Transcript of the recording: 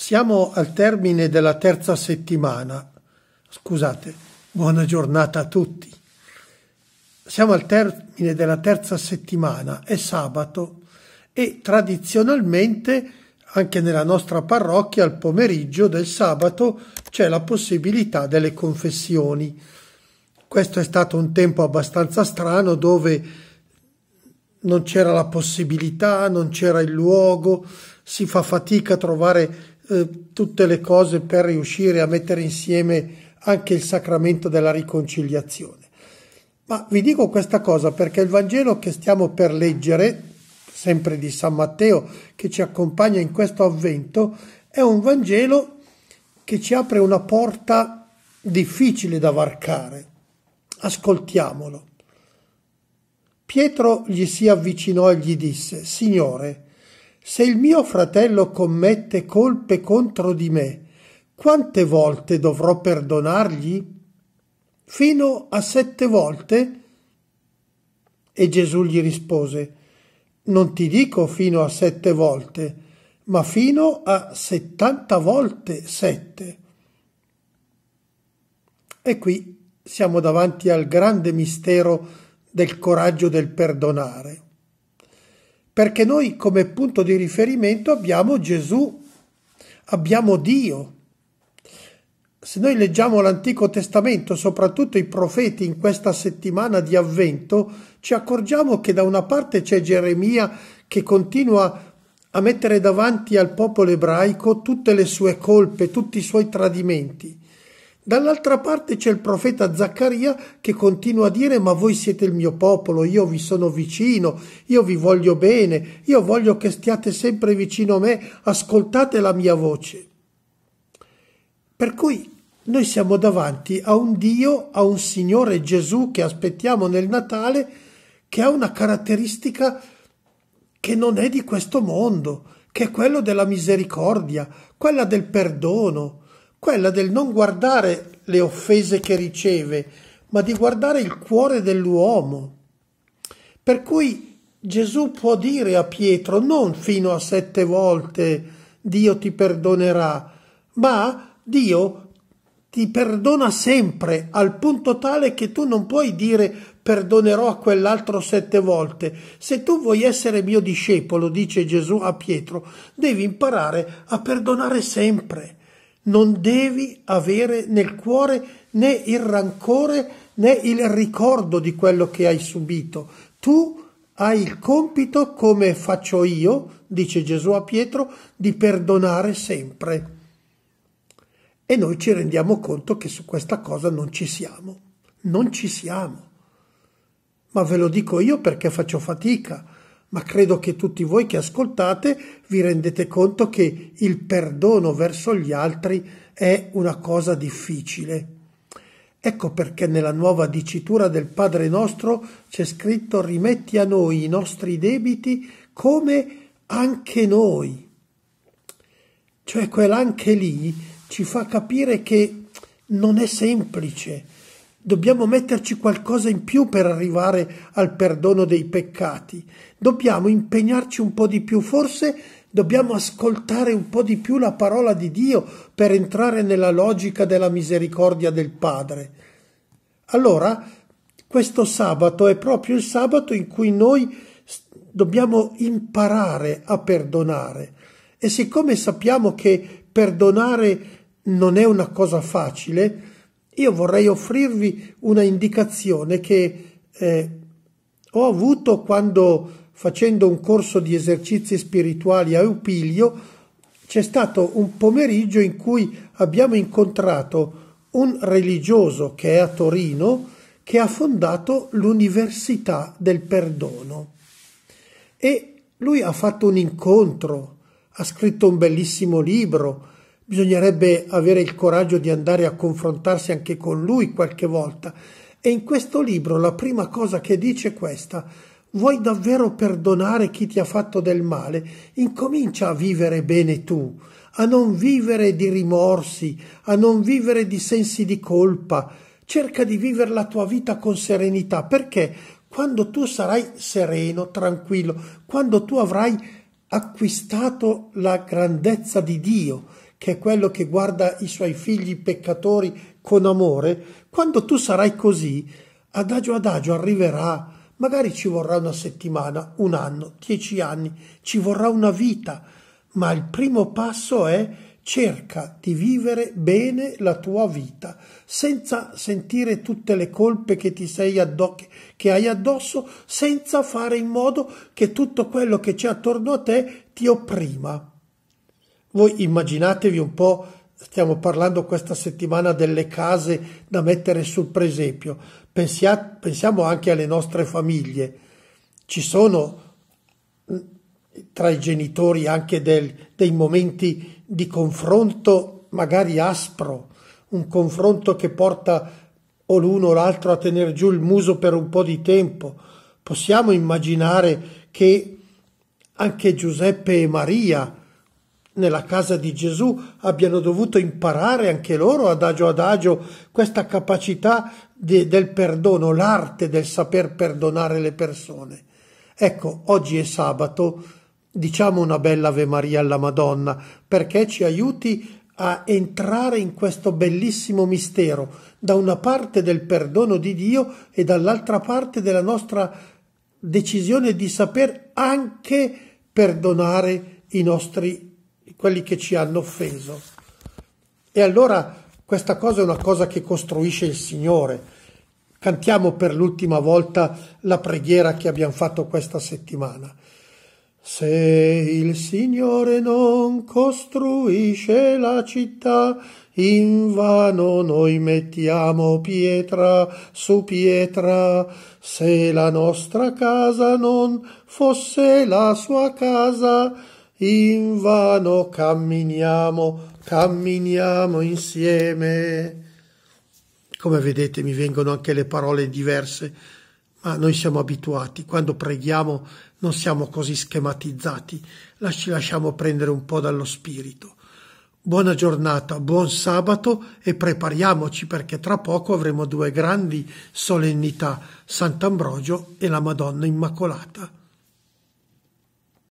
Siamo al termine della terza settimana. Scusate, buona giornata a tutti. Siamo al termine della terza settimana, è sabato e tradizionalmente anche nella nostra parrocchia al pomeriggio del sabato c'è la possibilità delle confessioni. Questo è stato un tempo abbastanza strano dove non c'era la possibilità, non c'era il luogo, si fa fatica a trovare eh, tutte le cose per riuscire a mettere insieme anche il sacramento della riconciliazione. Ma vi dico questa cosa perché il Vangelo che stiamo per leggere, sempre di San Matteo, che ci accompagna in questo avvento, è un Vangelo che ci apre una porta difficile da varcare. Ascoltiamolo. Pietro gli si avvicinò e gli disse, Signore, se il mio fratello commette colpe contro di me, quante volte dovrò perdonargli? Fino a sette volte? E Gesù gli rispose, Non ti dico fino a sette volte, ma fino a settanta volte sette. E qui siamo davanti al grande mistero del coraggio del perdonare perché noi come punto di riferimento abbiamo Gesù, abbiamo Dio. Se noi leggiamo l'Antico Testamento, soprattutto i profeti in questa settimana di avvento, ci accorgiamo che da una parte c'è Geremia che continua a mettere davanti al popolo ebraico tutte le sue colpe, tutti i suoi tradimenti Dall'altra parte c'è il profeta Zaccaria che continua a dire ma voi siete il mio popolo, io vi sono vicino, io vi voglio bene, io voglio che stiate sempre vicino a me, ascoltate la mia voce. Per cui noi siamo davanti a un Dio, a un Signore Gesù che aspettiamo nel Natale, che ha una caratteristica che non è di questo mondo, che è quello della misericordia, quella del perdono, quella del non guardare le offese che riceve, ma di guardare il cuore dell'uomo. Per cui Gesù può dire a Pietro non fino a sette volte Dio ti perdonerà, ma Dio ti perdona sempre al punto tale che tu non puoi dire perdonerò a quell'altro sette volte. Se tu vuoi essere mio discepolo, dice Gesù a Pietro, devi imparare a perdonare sempre non devi avere nel cuore né il rancore né il ricordo di quello che hai subito. Tu hai il compito, come faccio io, dice Gesù a Pietro, di perdonare sempre. E noi ci rendiamo conto che su questa cosa non ci siamo, non ci siamo. Ma ve lo dico io perché faccio fatica ma credo che tutti voi che ascoltate vi rendete conto che il perdono verso gli altri è una cosa difficile. Ecco perché nella nuova dicitura del Padre nostro c'è scritto rimetti a noi i nostri debiti come anche noi. Cioè quell'anche lì ci fa capire che non è semplice Dobbiamo metterci qualcosa in più per arrivare al perdono dei peccati. Dobbiamo impegnarci un po' di più, forse dobbiamo ascoltare un po' di più la parola di Dio per entrare nella logica della misericordia del Padre. Allora, questo sabato è proprio il sabato in cui noi dobbiamo imparare a perdonare. E siccome sappiamo che perdonare non è una cosa facile, io vorrei offrirvi una indicazione che eh, ho avuto quando facendo un corso di esercizi spirituali a Eupilio c'è stato un pomeriggio in cui abbiamo incontrato un religioso che è a Torino che ha fondato l'Università del Perdono e lui ha fatto un incontro, ha scritto un bellissimo libro, Bisognerebbe avere il coraggio di andare a confrontarsi anche con lui qualche volta. E in questo libro la prima cosa che dice è questa. Vuoi davvero perdonare chi ti ha fatto del male? Incomincia a vivere bene tu, a non vivere di rimorsi, a non vivere di sensi di colpa. Cerca di vivere la tua vita con serenità, perché quando tu sarai sereno, tranquillo, quando tu avrai acquistato la grandezza di Dio che è quello che guarda i suoi figli peccatori con amore, quando tu sarai così, adagio adagio arriverà, magari ci vorrà una settimana, un anno, dieci anni, ci vorrà una vita, ma il primo passo è cerca di vivere bene la tua vita, senza sentire tutte le colpe che ti sei addosso, che hai addosso, senza fare in modo che tutto quello che c'è attorno a te ti opprima. Voi immaginatevi un po', stiamo parlando questa settimana delle case da mettere sul presepio, Pensia, pensiamo anche alle nostre famiglie. Ci sono tra i genitori anche del, dei momenti di confronto magari aspro, un confronto che porta o l'uno o l'altro a tenere giù il muso per un po' di tempo. Possiamo immaginare che anche Giuseppe e Maria nella casa di Gesù abbiano dovuto imparare anche loro adagio adagio questa capacità de, del perdono, l'arte del saper perdonare le persone. Ecco, oggi è sabato, diciamo una bella Ave Maria alla Madonna, perché ci aiuti a entrare in questo bellissimo mistero, da una parte del perdono di Dio e dall'altra parte della nostra decisione di saper anche perdonare i nostri quelli che ci hanno offeso. E allora questa cosa è una cosa che costruisce il Signore. Cantiamo per l'ultima volta la preghiera che abbiamo fatto questa settimana. Se il Signore non costruisce la città, in vano noi mettiamo pietra su pietra. Se la nostra casa non fosse la sua casa, in vano camminiamo, camminiamo insieme. Come vedete mi vengono anche le parole diverse, ma noi siamo abituati, quando preghiamo non siamo così schematizzati, ci lasciamo prendere un po' dallo spirito. Buona giornata, buon sabato e prepariamoci perché tra poco avremo due grandi solennità, Sant'Ambrogio e la Madonna Immacolata.